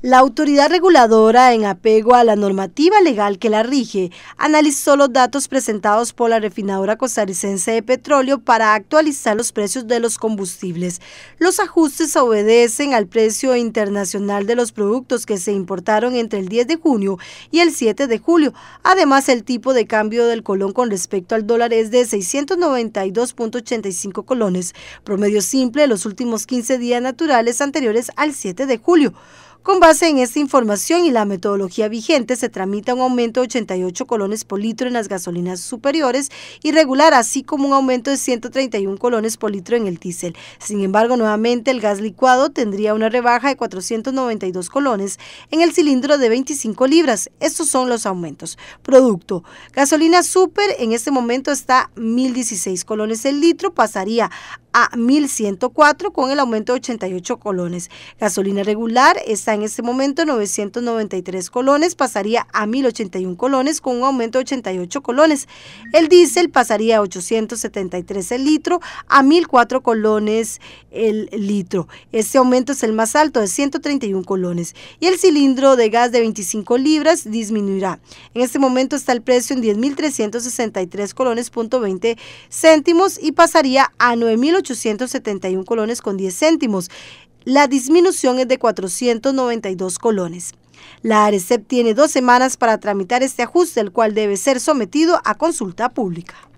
La autoridad reguladora, en apego a la normativa legal que la rige, analizó los datos presentados por la refinadora costarricense de petróleo para actualizar los precios de los combustibles. Los ajustes obedecen al precio internacional de los productos que se importaron entre el 10 de junio y el 7 de julio. Además, el tipo de cambio del colón con respecto al dólar es de 692.85 colones, promedio simple de los últimos 15 días naturales anteriores al 7 de julio. Con base en esta información y la metodología vigente, se tramita un aumento de 88 colones por litro en las gasolinas superiores y regular, así como un aumento de 131 colones por litro en el diésel. Sin embargo, nuevamente el gas licuado tendría una rebaja de 492 colones en el cilindro de 25 libras. Estos son los aumentos. Producto. Gasolina super en este momento está 1.016 colones el litro, pasaría a 1.104 con el aumento de 88 colones. Gasolina regular está en este momento 993 colones, pasaría a 1.081 colones con un aumento de 88 colones. El diésel pasaría a 873 el litro a 1.004 colones el litro. Este aumento es el más alto de 131 colones. Y el cilindro de gas de 25 libras disminuirá. En este momento está el precio en 10.363 colones punto céntimos y pasaría a 9.800 871 colones con 10 céntimos. La disminución es de 492 colones. La ARECEP tiene dos semanas para tramitar este ajuste, el cual debe ser sometido a consulta pública.